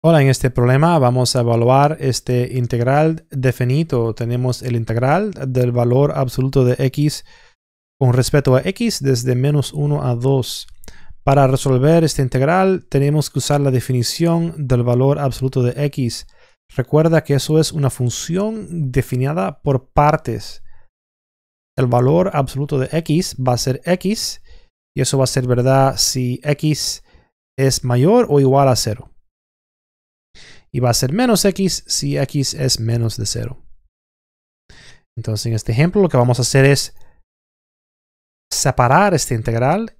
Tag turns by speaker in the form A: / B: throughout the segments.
A: Hola, en este problema vamos a evaluar este integral definido. Tenemos el integral del valor absoluto de x con respecto a x desde menos 1 a 2. Para resolver este integral tenemos que usar la definición del valor absoluto de x. Recuerda que eso es una función definida por partes. El valor absoluto de x va a ser x y eso va a ser verdad si x es mayor o igual a 0 y va a ser menos x si x es menos de 0. Entonces en este ejemplo lo que vamos a hacer es separar esta integral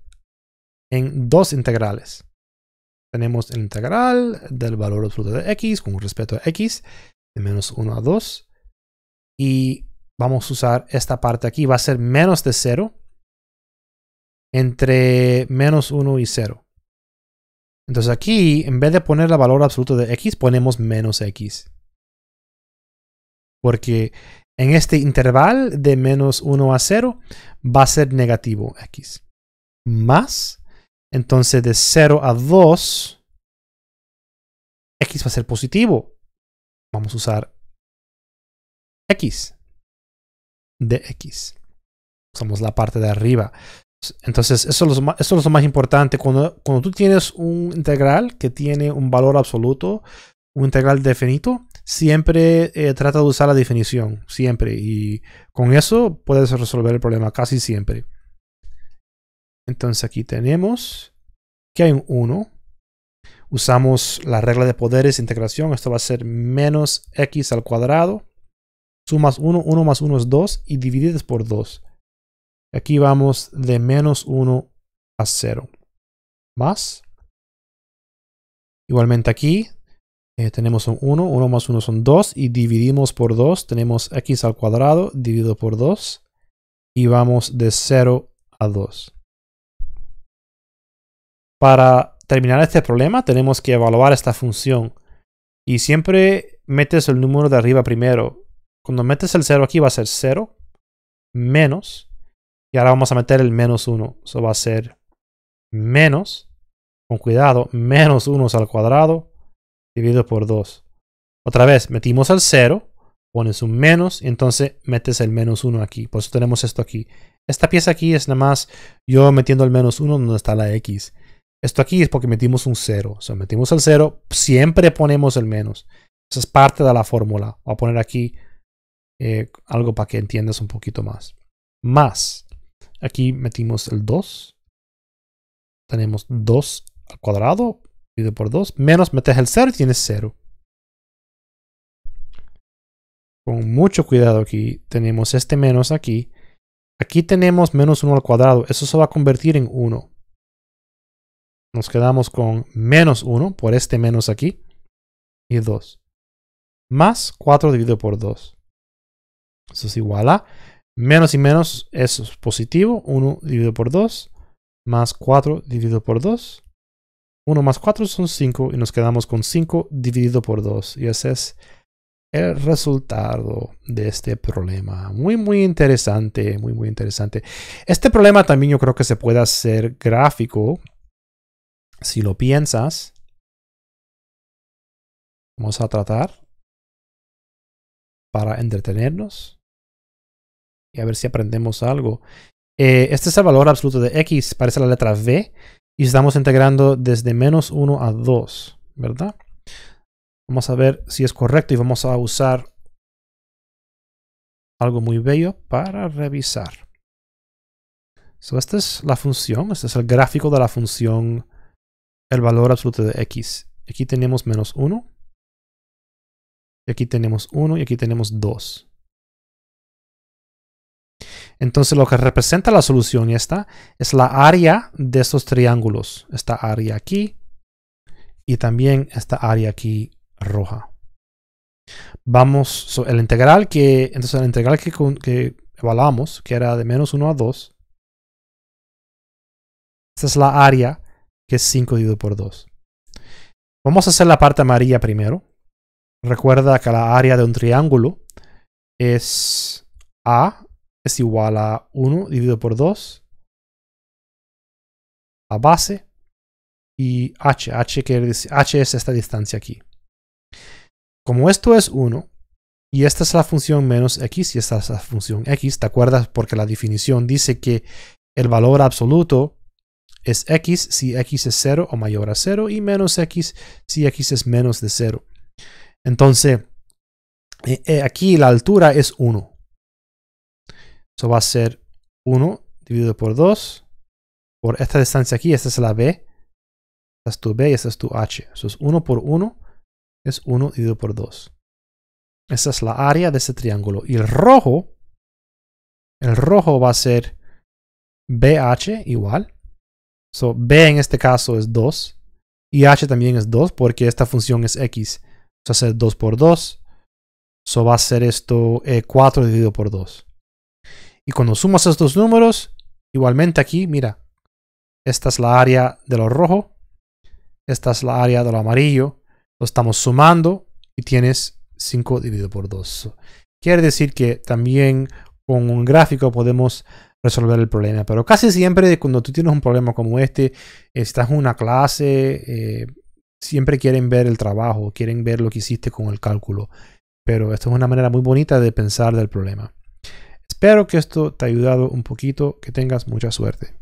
A: en dos integrales. Tenemos el integral del valor absoluto de x con respecto a x de menos 1 a 2 y vamos a usar esta parte aquí, va a ser menos de 0 entre menos 1 y 0. Entonces aquí, en vez de poner el valor absoluto de x, ponemos menos x. Porque en este intervalo de menos 1 a 0 va a ser negativo x. Más, entonces de 0 a 2, x va a ser positivo. Vamos a usar x de x. Usamos la parte de arriba. Entonces, eso es lo más, importante. Cuando, cuando tú tienes un integral que tiene un valor absoluto, un integral definito siempre eh, trata de usar la definición, siempre. Y con eso puedes resolver el problema casi siempre. Entonces aquí tenemos que hay un 1. Usamos la regla de poderes, de integración. Esto va a ser menos x al cuadrado. Sumas 1, 1 más 1 es 2 y divides por 2. Aquí vamos de menos 1 a 0. Más. Igualmente aquí eh, tenemos un 1, 1 más 1 son 2 y dividimos por 2. Tenemos x al cuadrado dividido por 2 y vamos de 0 a 2. Para terminar este problema tenemos que evaluar esta función y siempre metes el número de arriba primero. Cuando metes el 0 aquí va a ser 0 menos y ahora vamos a meter el menos 1. Eso va a ser menos, con cuidado, menos 1 al cuadrado dividido por 2. Otra vez, metimos el 0, pones un menos y entonces metes el menos 1 aquí. Por eso tenemos esto aquí. Esta pieza aquí es nada más yo metiendo el menos 1 donde está la X. Esto aquí es porque metimos un 0. O sea, metimos el 0, siempre ponemos el menos. Esa es parte de la fórmula. Voy a poner aquí eh, algo para que entiendas un poquito más. Más Aquí metimos el 2. Tenemos 2 al cuadrado, dividido por 2, menos metes el 0 y tienes 0. Con mucho cuidado aquí, tenemos este menos aquí. Aquí tenemos menos 1 al cuadrado, eso se va a convertir en 1. Nos quedamos con menos 1 por este menos aquí y 2. Más 4 dividido por 2. Eso es igual a menos y menos es positivo. 1 dividido por 2 más 4 dividido por 2. 1 más 4 son 5 y nos quedamos con 5 dividido por 2. Y ese es el resultado de este problema. Muy, muy interesante, muy, muy interesante. Este problema también yo creo que se puede hacer gráfico. Si lo piensas, vamos a tratar para entretenernos a ver si aprendemos algo. Eh, este es el valor absoluto de x, parece la letra v, y estamos integrando desde menos 1 a 2, ¿verdad? Vamos a ver si es correcto y vamos a usar algo muy bello para revisar. esta es la función, este es el gráfico de la función, el valor absoluto de x. Aquí tenemos menos 1, aquí tenemos 1 y aquí tenemos 2. Entonces lo que representa la solución esta es la área de estos triángulos. Esta área aquí y también esta área aquí roja. Vamos, el integral que, entonces el integral que, que evaluamos, que era de menos 1 a 2, esta es la área que es 5 dividido por 2. Vamos a hacer la parte amarilla primero. Recuerda que la área de un triángulo es A es igual a 1 dividido por 2, la base, y h, h, quiere decir, h es esta distancia aquí. Como esto es 1, y esta es la función menos x y esta es la función x, ¿te acuerdas? Porque la definición dice que el valor absoluto es x si x es 0 o mayor a 0 y menos x si x es menos de 0. Entonces, eh, eh, aquí la altura es 1. Eso va a ser 1 dividido por 2 por esta distancia aquí. Esta es la B. Esta es tu B y esta es tu H. Eso es 1 por 1 es 1 dividido por 2. Esa es la área de este triángulo. Y el rojo, el rojo va a ser BH igual. So, B en este caso es 2. Y H también es 2 porque esta función es X. Eso va a ser 2 por 2. Eso va a ser esto 4 eh, dividido por 2. Y cuando sumas estos números, igualmente aquí, mira, esta es la área de lo rojo, esta es la área de lo amarillo, lo estamos sumando y tienes 5 dividido por 2. Quiere decir que también con un gráfico podemos resolver el problema, pero casi siempre cuando tú tienes un problema como este, estás en una clase, eh, siempre quieren ver el trabajo, quieren ver lo que hiciste con el cálculo, pero esto es una manera muy bonita de pensar del problema. Espero que esto te haya ayudado un poquito, que tengas mucha suerte.